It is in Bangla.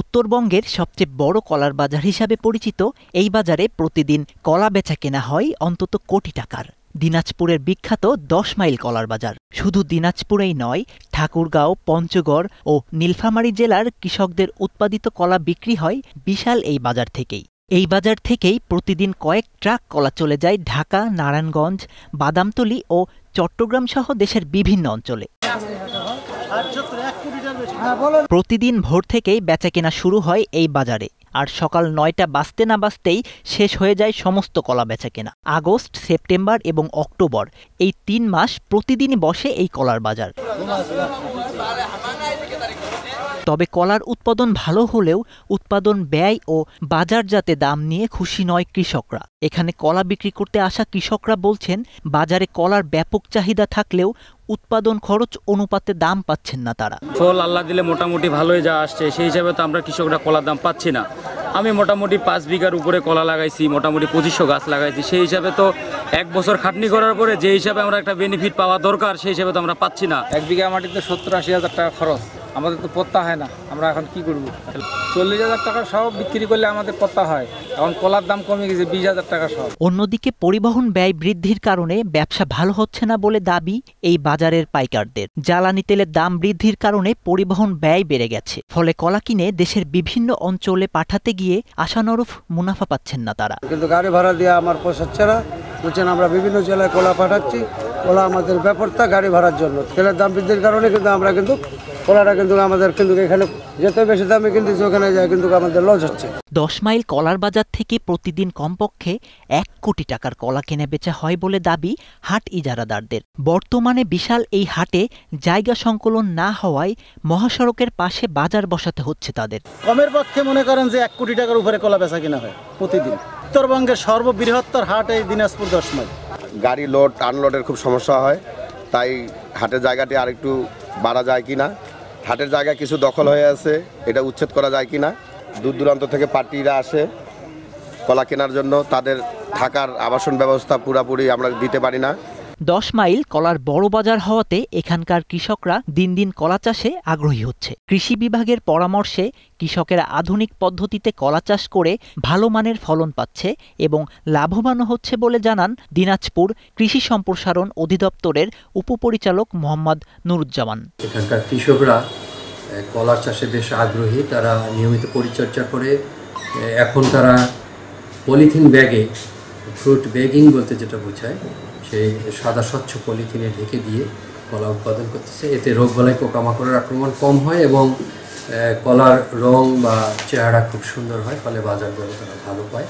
উত্তরবঙ্গের সবচেয়ে বড় কলার বাজার হিসাবে পরিচিত এই বাজারে প্রতিদিন কলা বেচা কেনা হয় অন্তত কোটি টাকার দিনাজপুরের বিখ্যাত দশ মাইল কলার বাজার শুধু দিনাজপুরেই নয় ঠাকুরগাঁও পঞ্চগড় ও নীলফামারী জেলার কৃষকদের উৎপাদিত কলা বিক্রি হয় বিশাল এই বাজার থেকেই এই বাজার থেকেই প্রতিদিন কয়েক ট্রাক কলা চলে যায় ঢাকা নারায়ণগঞ্জ বাদামতলি ও চট্টগ্রাম সহ দেশের বিভিন্ন অঞ্চলে হ্যাঁ, প্রতিদিন ভোর থেকেই বেচা কেনা শুরু হয় এই বাজারে আর সকাল নয়টা বাঁচতে না বাজতেই শেষ হয়ে যায় সমস্ত কলা বেচা কেনা আগস্ট সেপ্টেম্বর এবং অক্টোবর এই তিন মাস প্রতিদিনই বসে এই কলার বাজার তবে কলার উৎপাদন ভালো হলেও উৎপাদন ব্যয় ও বাজারজাতে দাম নিয়ে খুশি নয় কৃষকরা এখানে কলা বিক্রি করতে আসা কৃষকরা বলছেন বাজারে কলার ব্যাপক চাহিদা থাকলেও উৎপাদন খরচ অনুপাতে দাম পাচ্ছেন না তারা ফল আল্লাহ দিলে মোটামুটি ভালোই যা আসছে সেই হিসাবে তো আমরা কৃষকরা কলার দাম পাচ্ছি না আমি মোটামুটি পাঁচ বিঘার উপরে কলা লাগাইছি মোটামুটি পঁচিশশো গাছ লাগাইছি সেই হিসাবে তো এক বছর খাটনি করার পরে যে হিসাবে আমরা একটা বেনিফিট পাওয়া দরকার সেই হিসাবে তো আমরা পাচ্ছি না এক বিঘা মাটিতে সত্তর আশি হাজার টাকা খরচ আমাদের তো পত্তা হয় না আমরা এখন কি করব চল্লিশ হাজার টাকা সব বিক্রি করলে আমাদের পত্তা হয় এখন কলার দাম কমে গেছে বিশ হাজার টাকা সব অন্যদিকে পরিবহন ব্যয় বৃদ্ধির কারণে ব্যবসা ভালো হচ্ছে না বলে দাবি এই বাজারের পাইকারদের জ্বালানি তেলের দাম বৃদ্ধির কারণে পরিবহন ব্যয় বেড়ে গেছে ফলে কলা কিনে দেশের বিভিন্ন অঞ্চলে পাঠাতে গিয়ে আশানুরূপ মুনাফা পাচ্ছেন না তারা কিন্তু গাড়ি ভাড়া দিয়ে আমার পয়সা ছাড়া বলছেন আমরা বিভিন্ন জেলায় কলা পাঠাচ্ছি কলা আমাদের ব্যাপারটা গাড়ি ভাড়ার জন্য তেলের দাম বৃদ্ধির কারণে কিন্তু আমরা কিন্তু কলাটা কিন্তু আমাদের কিন্তু এখানে যেতে বেশি দামে কিন্তু ওখানে যায় কিন্তু আমাদের লস হচ্ছে দশ মাইল কলার বাজার থেকে প্রতিদিন কমপক্ষে এক কোটি টাকার কলা কেনে বেচা হয় বলে দাবি হাট ইজারাদারদের বর্তমানে বিশাল এই হাটে জায়গা সংকলন না হওয়ায় মহাসড়কের পাশে বাজার বসাতে হচ্ছে তাদের কমের পক্ষে মনে করেন যে এক কোটি টাকার উপরে কলা বেচা কেনা হয় প্রতিদিন উত্তরবঙ্গের সর্ববৃহত্তর হাট এই দিনাজপুর দশ মাইল গাড়ি লোড আনলোডের খুব সমস্যা হয় তাই হাটের জায়গাটি আর একটু বাড়া যায় কি না হাটের জায়গা কিছু দখল হয়ে আছে এটা উচ্ছেদ করা যায় কি না দূর দূরান্ত থেকে পার্টিরা আসে কলা কেনার জন্য তাদের থাকার আবাসন ব্যবস্থা পুরাপুরি আমরা দিতে পারি না দশ মাইল কলার বড় বাজার হওয়াতে এখানকার কৃষকরা দিন দিন কলা চাষে আগ্রহী হচ্ছে কৃষি বিভাগের পরামর্শে কৃষকেরা আধুনিক পদ্ধতিতে কলা চাষ করে ভালো মানের ফলন পাচ্ছে এবং লাভবান হচ্ছে বলে জানান দিনাজপুর কৃষি সম্প্রসারণ অধিদপ্তরের উপপরিচালক মোহাম্মদ নুরুজ্জামান এখানকার কৃষকরা কলা চাষে বেশ আগ্রহী তারা নিয়মিত পরিচর্যা করে এখন তারা পলিথিন ব্যাগে ফ্রুট বেগিং বলতে যেটা বোঝায় সেই সাদা স্বচ্ছ পলিথিনে ঢেকে দিয়ে কলা উৎপাদন করতেছে এতে রোগ বলায় পোকামাকড়ের আক্রমণ কম হয় এবং কলার রং বা চেহারা খুব সুন্দর হয় ফলে বাজার দরে তারা ভালো পায়